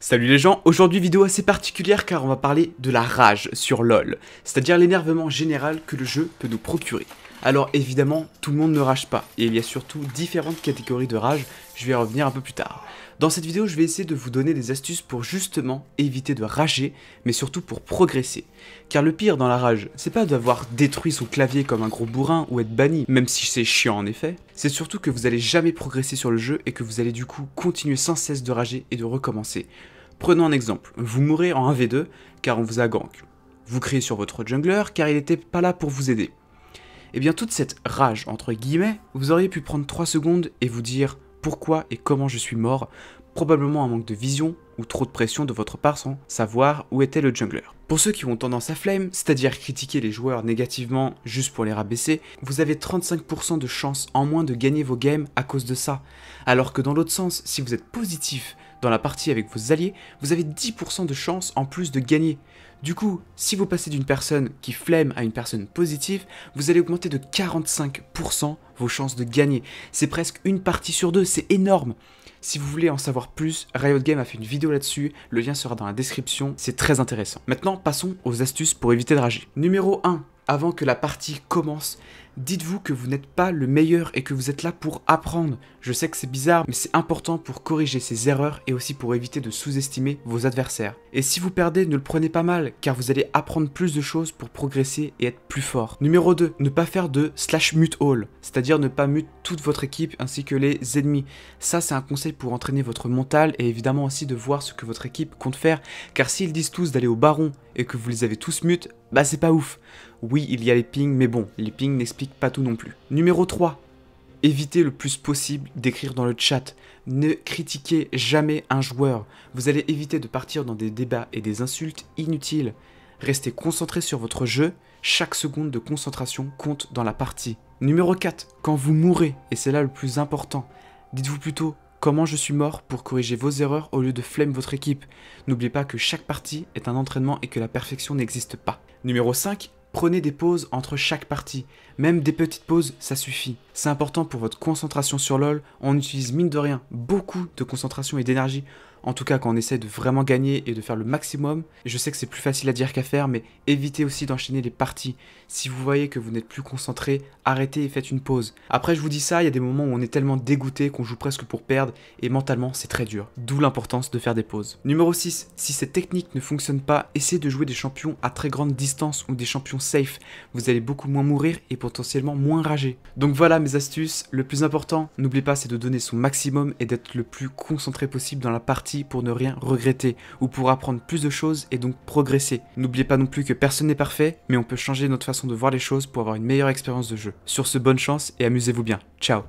Salut les gens, aujourd'hui vidéo assez particulière car on va parler de la rage sur LoL, c'est-à-dire l'énervement général que le jeu peut nous procurer. Alors évidemment, tout le monde ne rage pas, et il y a surtout différentes catégories de rage, je vais y revenir un peu plus tard. Dans cette vidéo, je vais essayer de vous donner des astuces pour justement éviter de rager, mais surtout pour progresser. Car le pire dans la rage, c'est pas d'avoir détruit son clavier comme un gros bourrin ou être banni, même si c'est chiant en effet, c'est surtout que vous allez jamais progresser sur le jeu et que vous allez du coup continuer sans cesse de rager et de recommencer. Prenons un exemple, vous mourrez en 1v2 car on vous a gank. Vous criez sur votre jungler car il n'était pas là pour vous aider. Eh bien toute cette rage, entre guillemets, vous auriez pu prendre 3 secondes et vous dire pourquoi et comment je suis mort, probablement un manque de vision, ou trop de pression de votre part sans savoir où était le jungler. Pour ceux qui ont tendance à flame, c'est-à-dire critiquer les joueurs négativement juste pour les rabaisser, vous avez 35% de chances en moins de gagner vos games à cause de ça. Alors que dans l'autre sens, si vous êtes positif dans la partie avec vos alliés, vous avez 10% de chances en plus de gagner. Du coup, si vous passez d'une personne qui flemme à une personne positive, vous allez augmenter de 45% vos chances de gagner. C'est presque une partie sur deux, c'est énorme. Si vous voulez en savoir plus, Riot Game a fait une vidéo là-dessus, le lien sera dans la description, c'est très intéressant. Maintenant, passons aux astuces pour éviter de rager. Numéro 1, avant que la partie commence, dites-vous que vous n'êtes pas le meilleur et que vous êtes là pour apprendre. Je sais que c'est bizarre, mais c'est important pour corriger ses erreurs et aussi pour éviter de sous-estimer vos adversaires. Et si vous perdez, ne le prenez pas mal, car vous allez apprendre plus de choses pour progresser et être plus fort. Numéro 2, ne pas faire de slash mute all, c'est-à-dire ne pas mute toute votre équipe ainsi que les ennemis. Ça, c'est un conseil pour entraîner votre mental et évidemment aussi de voir ce que votre équipe compte faire, car s'ils disent tous d'aller au baron et que vous les avez tous mute, bah c'est pas ouf. Oui, il y a les pings, mais bon, les pings n'expliquent pas tout non plus. Numéro 3. Évitez le plus possible d'écrire dans le chat. Ne critiquez jamais un joueur. Vous allez éviter de partir dans des débats et des insultes inutiles. Restez concentré sur votre jeu. Chaque seconde de concentration compte dans la partie. Numéro 4. Quand vous mourrez, et c'est là le plus important, dites-vous plutôt comment je suis mort pour corriger vos erreurs au lieu de flemme votre équipe. N'oubliez pas que chaque partie est un entraînement et que la perfection n'existe pas. Numéro 5, Prenez des pauses entre chaque partie. Même des petites pauses, ça suffit. C'est important pour votre concentration sur LoL. On utilise mine de rien beaucoup de concentration et d'énergie en tout cas, quand on essaie de vraiment gagner et de faire le maximum, je sais que c'est plus facile à dire qu'à faire, mais évitez aussi d'enchaîner les parties. Si vous voyez que vous n'êtes plus concentré, arrêtez et faites une pause. Après, je vous dis ça, il y a des moments où on est tellement dégoûté qu'on joue presque pour perdre, et mentalement, c'est très dur. D'où l'importance de faire des pauses. Numéro 6. Si cette technique ne fonctionne pas, essayez de jouer des champions à très grande distance ou des champions safe. Vous allez beaucoup moins mourir et potentiellement moins rager. Donc voilà mes astuces. Le plus important, n'oubliez pas, c'est de donner son maximum et d'être le plus concentré possible dans la partie pour ne rien regretter ou pour apprendre plus de choses et donc progresser. N'oubliez pas non plus que personne n'est parfait, mais on peut changer notre façon de voir les choses pour avoir une meilleure expérience de jeu. Sur ce, bonne chance et amusez-vous bien. Ciao